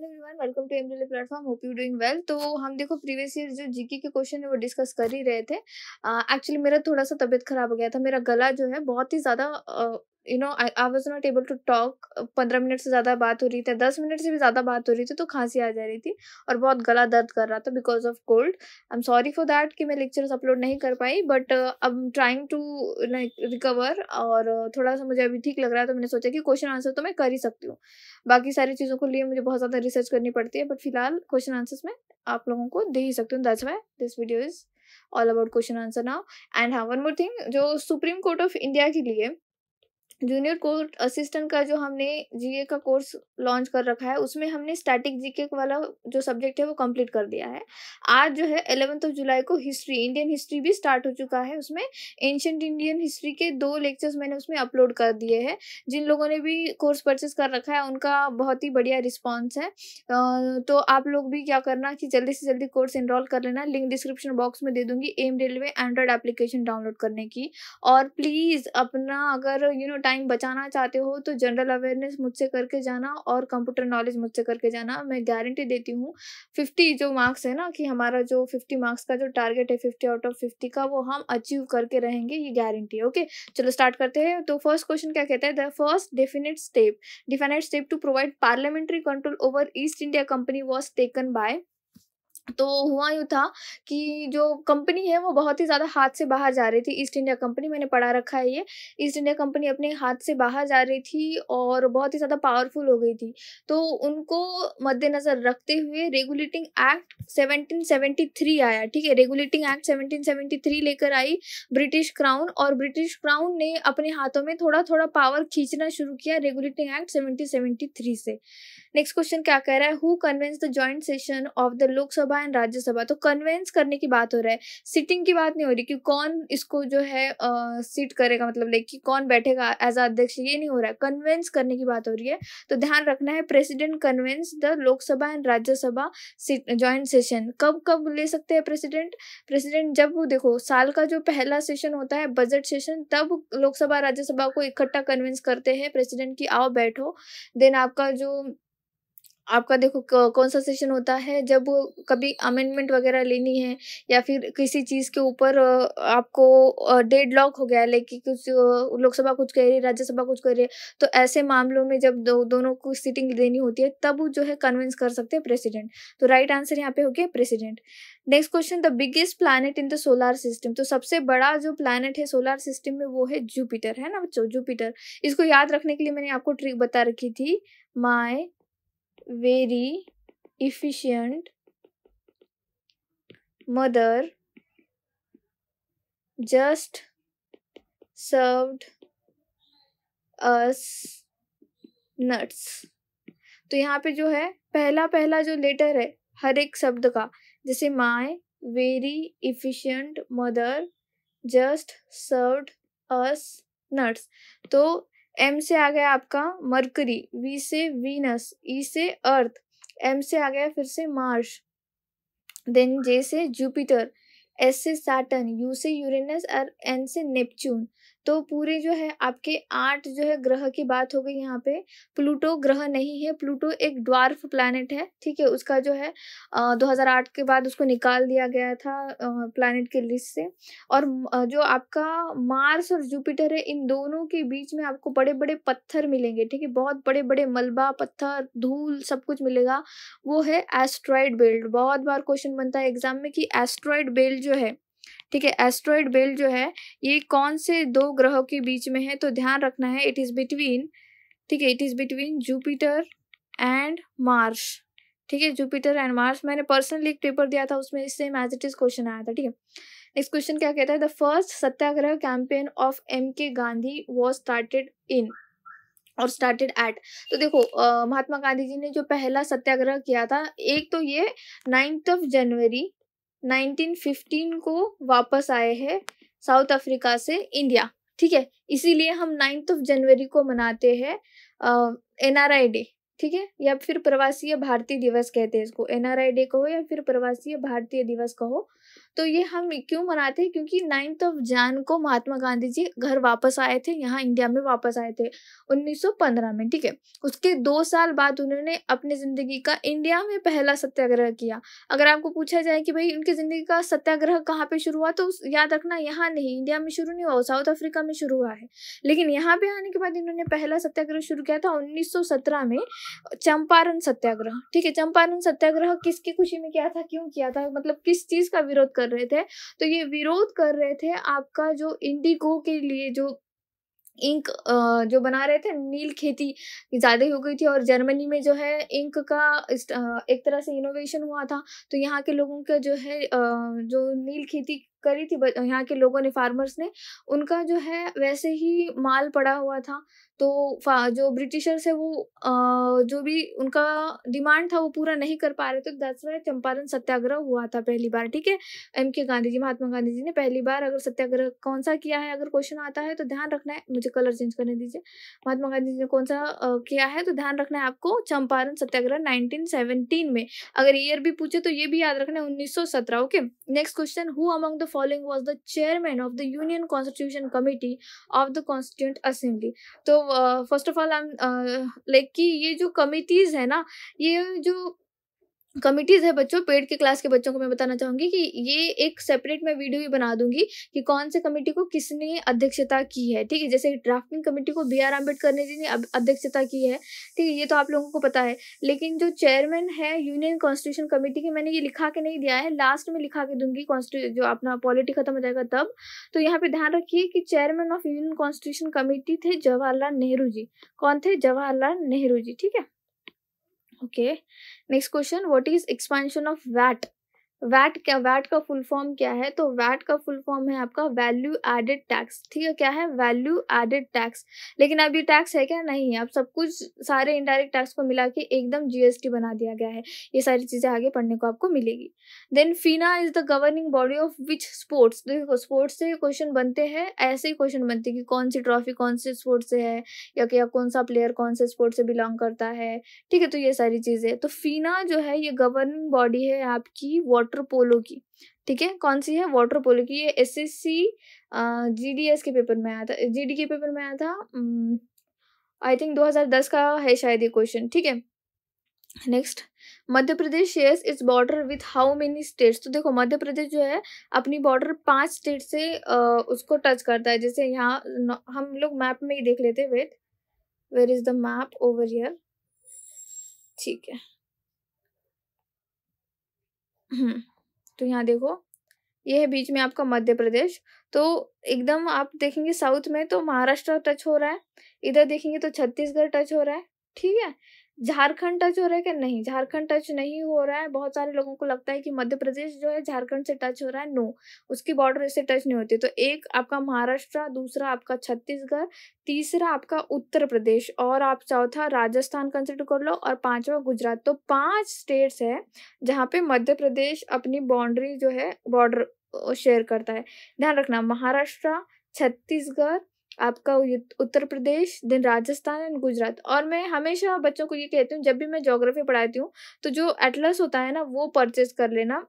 Hello everyone welcome to Emrel platform hope you doing well तो हम देखो previous year जो जीके के क्वेश्चन है वो डिस्कस कर ही रहे थे एक्चुअली uh, मेरा थोड़ा सा तबीयत खराब हो गया था मेरा गला जो है बहुत ही ज़्यादा uh, you know I was not able to talk पंद्रह मिनट से ज़्यादा बात हो रही थी दस मिनट से भी ज़्यादा बात हो रही थी तो खांसी आ जा रही थी और बहुत गला दर्द कर रहा था because of cold I am sorry for that कि मैं लेक्चर्स अपलोड नहीं कर पाई but I am trying to like recover और uh, थोड़ा सा मुझे अभी ठीक लग रहा है तो मैंने सोचा कि क्वेश्चन आंसर तो मैं कर ही सकती हूँ बाकी सारी चीज़ों को लिए मुझे बहुत ज़्यादा रिसर्च करनी पड़ती है बट फिलहाल क्वेश्चन आंसर्स में आप लोगों को दे ही सकती हूँ दस why this video is all about question answer now and हाँ वन मोर थिंग जो सुप्रीम कोर्ट ऑफ इंडिया के लिए जूनियर कोर्ट असिस्टेंट का जो हमने जीए का कोर्स लॉन्च कर रखा है उसमें हमने स्टैटिक जीके वाला जो सब्जेक्ट है वो कंप्लीट कर दिया है आज जो है एलेवेंथ ऑफ जुलाई को हिस्ट्री इंडियन हिस्ट्री भी स्टार्ट हो चुका है उसमें एंशंट इंडियन हिस्ट्री के दो लेक्चर्स मैंने उसमें अपलोड कर दिए हैं जिन लोगों ने भी कोर्स परचेस कर रखा है उनका बहुत ही बढ़िया रिस्पॉन्स है तो आप लोग भी क्या करना कि जल्दी से जल्दी कोर्स इनरोल कर लेना लिंक डिस्क्रिप्शन बॉक्स में दे दूंगी M railway android application download करने की और प्लीज़ अपना अगर यू नो टाइम बचाना चाहते हो तो जनरल अवेयरनेस मुझसे करके जाना और कंप्यूटर नॉलेज मुझसे करके जाना मैं गारंटी देती हूँ फिफ्टी जो मार्क्स है ना कि हमारा जो फिफ्टी मार्क्स का जो टारगेट है फिफ्टी आउट ऑफ फिफ्टी का वो हम अचीव करके रहेंगे ये गारंटी है ओके चलो स्टार्ट करते हैं तो फर्स्ट क्वेश्चन क्या कहता है the first definite step definite step to provide parliamentary control over East India Company was taken by तो हुआ यूँ था कि जो कंपनी है वो बहुत ही ज़्यादा हाथ से बाहर जा रही थी ईस्ट इंडिया कंपनी मैंने पढ़ा रखा है ये ईस्ट इंडिया कंपनी अपने हाथ से बाहर जा रही थी और बहुत ही ज़्यादा पावरफुल हो गई थी तो उनको मद्देनज़र रखते हुए रेगुलेटिंग एक्ट 1773 आया ठीक है रेगुलेटिंग एक्ट 1773 लेकर आई ब्रिटिश क्राउन और ब्रिटिश क्राउन ने अपने हाथों में थोड़ा थोड़ा पावर खींचना शुरू किया रेगुलेटिंग एक्ट सेवनटीन से नेक्स्ट क्वेश्चन क्या कह रहा है who convenes the joint session of the Lok Sabha and Rajya Sabha तो कन्वेंस करने की बात हो रहा है सिटिंग की बात नहीं हो रही कि कौन इसको जो है सीट uh, करेगा मतलब लाइक कि कौन बैठेगा एज अ अध्यक्ष ये नहीं हो रहा है कन्वेंस करने की बात हो रही है तो ध्यान रखना है president convenes the Lok Sabha and Rajya Sabha joint session कब कब ले सकते हैं प्रेसिडेंट प्रेसिडेंट जब वो देखो साल का जो पहला सेशन होता है बजट सेशन तब लोकसभा राज्यसभा को इकट्ठा कन्वेंस करते हैं प्रेसिडेंट की आओ बैठो देन आपका जो आपका देखो कौन सा सेशन होता है जब कभी अमेंडमेंट वगैरह लेनी है या फिर किसी चीज़ के ऊपर आपको डेड लॉक हो गया लेकिन कुछ लोकसभा कुछ कह रही है राज्यसभा कुछ कर रही है तो ऐसे मामलों में जब दो, दोनों को सीटिंग देनी होती है तब जो है कन्विंस कर सकते हैं प्रेसिडेंट तो राइट आंसर यहाँ पे हो गया president next question the biggest planet in the solar system तो सबसे बड़ा जो प्लानट है सोलार सिस्टम में वो है जुपिटर है ना बच्चों जुपिटर इसको याद रखने के लिए मैंने आपको ट्रिक बता रखी थी माई very efficient mother just served us nuts तो यहाँ पे जो है पहला पहला जो लेटर है हर एक शब्द का जैसे my very efficient mother just served us nuts तो एम से आ गया आपका मरकरी वी से वीनस ई e से अर्थ एम से आ गया फिर से मार्श देन जे से जुपिटर एस से सैटर्न यू से यूरेनस और एन से नेपच्यून तो पूरे जो है आपके आठ जो है ग्रह की बात हो गई यहाँ पे प्लूटो ग्रह नहीं है प्लूटो एक ड्वार्फ प्लानट है ठीक है उसका जो है आ, 2008 के बाद उसको निकाल दिया गया था प्लानट के लिस्ट से और जो आपका मार्स और जुपिटर है इन दोनों के बीच में आपको बड़े बड़े पत्थर मिलेंगे ठीक है बहुत बड़े बड़े मलबा पत्थर धूल सब कुछ मिलेगा वो है एस्ट्रॉयड बेल्ट बहुत बार क्वेश्चन बनता है एग्जाम में कि एस्ट्रॉयड बेल्ट जो है ठीक है एस्ट्रॉयड बेल्ट जो है ये कौन से दो ग्रहों के बीच में है तो ध्यान रखना है इट इज़ बिटवीन ठीक है it is between Jupiter and Mars ठीक है जुपिटर एंड मार्स मैंने पर्सनली एक पेपर दिया था उसमें इससे एज इट इज क्वेश्चन आया था ठीक है नेक्स्ट क्वेश्चन क्या कहता है the first satyagraha campaign of M K Gandhi was started in और स्टार्टेड एट तो देखो महात्मा गांधी जी ने जो पहला सत्याग्रह किया था एक तो ये नाइन्थ ऑफ जनवरी 1915 को वापस आए हैं साउथ अफ्रीका से इंडिया ठीक है इसीलिए हम नाइन्थ ऑफ जनवरी को मनाते हैं एन आर आई डे ठीक है या फिर प्रवासीय भारतीय दिवस कहते हैं इसको एन आर आई डे कहो या फिर प्रवासीय भारतीय दिवस कहो तो ये हम क्यों मनाते हैं क्योंकि नाइन्थ ऑफ जान को महात्मा गांधी जी घर वापस आए थे यहाँ इंडिया में वापस आए थे 1915 में ठीक है उसके दो साल बाद उन्होंने अपनी ज़िंदगी का इंडिया में पहला सत्याग्रह किया अगर आपको पूछा जाए कि भाई उनकी ज़िंदगी का सत्याग्रह कहाँ पर शुरू हुआ तो याद रखना यहाँ नहीं इंडिया में शुरू नहीं हुआ साउथ अफ्रीका में शुरू हुआ है लेकिन यहाँ पर आने के बाद इन्होंने पहला सत्याग्रह शुरू किया था उन्नीस में चंपारण सत्याग्रह ठीक है चंपारण सत्याग्रह किसकी खुशी में किया था क्यों किया था मतलब किस चीज़ का विरोध कर कर रहे थे तो ये विरोध कर रहे थे आपका जो इंडिगो के लिए जो इंक जो बना रहे थे नील खेती ज़्यादा हो गई थी और जर्मनी में जो है इंक का एक तरह से इनोवेशन हुआ था तो यहाँ के लोगों का जो है जो नील खेती करी थी यहाँ के लोगों ने फार्मर्स ने उनका जो है वैसे ही माल पड़ा हुआ था तो जो ब्रिटिशर्स है वो जो भी उनका डिमांड था वो पूरा नहीं कर पा रहे थे दस तो वाई चंपारण सत्याग्रह हुआ था पहली बार ठीक है एम के गांधी जी महात्मा गांधी जी ने पहली बार अगर सत्याग्रह कौन सा किया है अगर क्वेश्चन आता है तो ध्यान रखना है मुझे कलर चेंज करने दीजिए महात्मा गांधी जी ने कौन सा किया है तो ध्यान रखना है आपको चंपारण सत्याग्रह नाइनटीन में अगर ईयर भी पूछे तो ये भी याद रखना है उन्नीस okay next question who among the following was the chairman of the Union Constitution Committee of the Constituent Assembly तो first of all I am like कि ये जो कमिटीज़ है ना ये जो कमिटीज़ है बच्चों पेड के क्लास के बच्चों को मैं बताना चाहूँगी कि ये एक सेपरेट मैं वीडियो भी बना दूंगी कि कौन से कमेटी को किसने अध्यक्षता की है ठीक है जैसे ड्राफ्टिंग कमेटी को बी आर अम्बेडकर ने जी ने अध्यक्षता की है ठीक है ये तो आप लोगों को पता है लेकिन जो चेयरमैन है यूनियन कॉन्स्टिट्यूशन कमेटी की मैंने ये लिखा के नहीं दिया है लास्ट में लिखा के दूंगी कॉन्स्टिट्यू जो अपना पॉलिटी खत्म हो जाएगा तब तो यहाँ पर ध्यान रखिए कि chairman of Union Constitution Committee थे जवाहरलाल नेहरू जी कौन थे जवाहरलाल नेहरू जी ठीक है Okay. Next question What is expansion of vat? VAT क्या वैट का फुल फॉर्म क्या है तो वैट का फुल फॉर्म है आपका वैल्यू एडेड टैक्स ठीक है क्या है वैल्यू एडेड टैक्स लेकिन अब ये टैक्स है क्या नहीं है अब सब कुछ सारे इनडायरेक्ट टैक्स को मिला के एकदम जीएसटी बना दिया गया है ये सारी चीज़ें आगे पढ़ने को आपको मिलेगी then FINA is the governing body of which sports देखो स्पोर्ट्स से क्वेश्चन बनते हैं ऐसे ही क्वेश्चन बनते हैं कि कौन सी ट्रॉफी कौन से स्पोर्ट से है या क्या कौन सा प्लेयर कौन से स्पोर्ट से बिलोंग करता है ठीक है तो ये सारी चीज़ें तो फीना जो है ये गवर्निंग बॉडी है आपकी वाटर वाटर पोलो की ठीक है कौन सी है वाटर पोलो की ये S S C G D S के पेपर में आया था जी डी के पेपर में आया था आई थिंक 2010 का है शायद ये क्वेश्चन ठीक है next Madhya Pradesh shares its border with how many states तो देखो मध्य प्रदेश जो है अपनी बॉर्डर पांच स्टेट से आ, उसको टच करता है जैसे यहाँ हम लोग मैप में ही देख लेते हैं wait where is the map over here ठीक है हम्म, तो यहाँ देखो ये है बीच में आपका मध्य प्रदेश तो एकदम आप देखेंगे साउथ में तो महाराष्ट्र टच हो रहा है इधर देखेंगे तो छत्तीसगढ़ टच हो रहा है ठीक है झारखंड टच हो रहा है कि नहीं झारखंड टच नहीं हो रहा है बहुत सारे लोगों को लगता है कि मध्य प्रदेश जो है झारखंड से टच हो रहा है नो उसकी बॉर्डर इससे टच नहीं होती तो एक आपका महाराष्ट्र दूसरा आपका छत्तीसगढ़ तीसरा आपका उत्तर प्रदेश और आप चौथा राजस्थान कंसिडर कर लो और पांचवा गुजरात तो पांच स्टेट्स है जहाँ पे मध्य प्रदेश अपनी बाउंड्री जो है बॉर्डर शेयर करता है ध्यान रखना महाराष्ट्र छत्तीसगढ़ आपका उत्तर प्रदेश देन राजस्थान एंड गुजरात और मैं हमेशा बच्चों को ये कहती हूँ जब भी मैं जोग्राफी पढ़ाती हूँ तो जो एटलस होता है ना वो परचेज कर लेना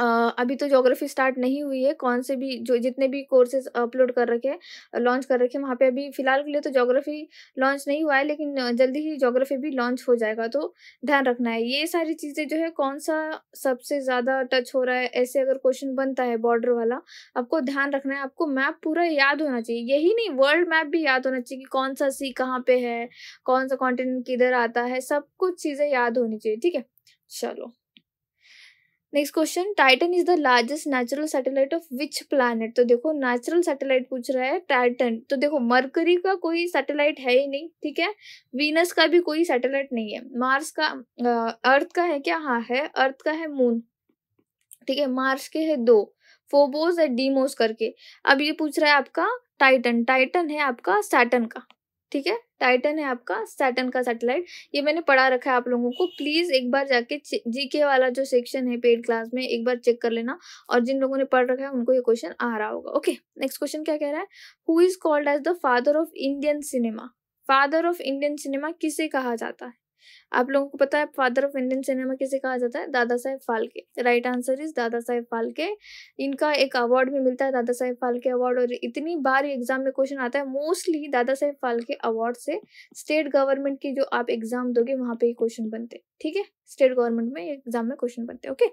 अभी तो जोग्राफी स्टार्ट नहीं हुई है कौन से भी जो जितने भी कोर्सेज अपलोड कर रखे हैं लॉन्च कर रखे हैं वहाँ पे अभी फ़िलहाल के लिए तो जोग्राफी लॉन्च नहीं हुआ है लेकिन जल्दी ही जोग्राफी भी लॉन्च हो जाएगा तो ध्यान रखना है ये सारी चीज़ें जो है कौन सा सबसे ज़्यादा टच हो रहा है ऐसे अगर क्वेश्चन बनता है बॉर्डर वाला आपको ध्यान रखना है आपको मैप पूरा याद होना चाहिए यही नहीं वर्ल्ड मैप भी याद होना चाहिए कि कौन सा सी कहाँ पर है कौन सा कॉन्टिनेंट किधर आता है सब कुछ चीज़ें याद होनी चाहिए ठीक है चलो next question Titan is the largest natural satellite of which planet तो देखो नेचुरल सैटेलाइट पूछ रहा है टाइटन तो देखो मरकरी का कोई सैटेलाइट है ही नहीं ठीक है वीनस का भी कोई सैटेलाइट नहीं है मार्स का अर्थ का है क्या हाँ है अर्थ का है मून ठीक है मार्स के है दो फोबोस और डीमोस करके अब ये पूछ रहा है आपका टाइटन टाइटन है आपका सैटन का ठीक है टाइटन है आपका सैटन का सैटेलाइट ये मैंने पढ़ा रखा है आप लोगों को प्लीज़ एक बार जाके जीके वाला जो सेक्शन है पेड क्लास में एक बार चेक कर लेना और जिन लोगों ने पढ़ रखा है उनको ये क्वेश्चन आ रहा होगा ओके नेक्स्ट क्वेश्चन क्या कह रहा है who is called as the father of Indian cinema father of Indian cinema किसे कहा जाता है आप लोगों को पता है फादर ऑफ इंडियन सिनेमा किसे कहा जाता है Dada Saheb Phalke right answer is Dada Saheb फालके इनका एक अवार्ड भी मिलता है दादा साहेब फालके अवार्ड और इतनी बार एग्जाम में क्वेश्चन आता है मोस्टली दादा साहेब फालके अवार्ड से स्टेट गवर्नमेंट की जो आप एग्जाम दोगे वहां पे ही क्वेश्चन बनते ठीक है स्टेट गवर्नमेंट में एग्जाम में क्वेश्चन बनते ओके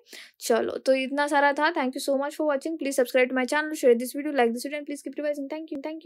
चलो तो इतना सारा था thank you so much for watching please subscribe my channel share this video like this video please keep revising thank you thank you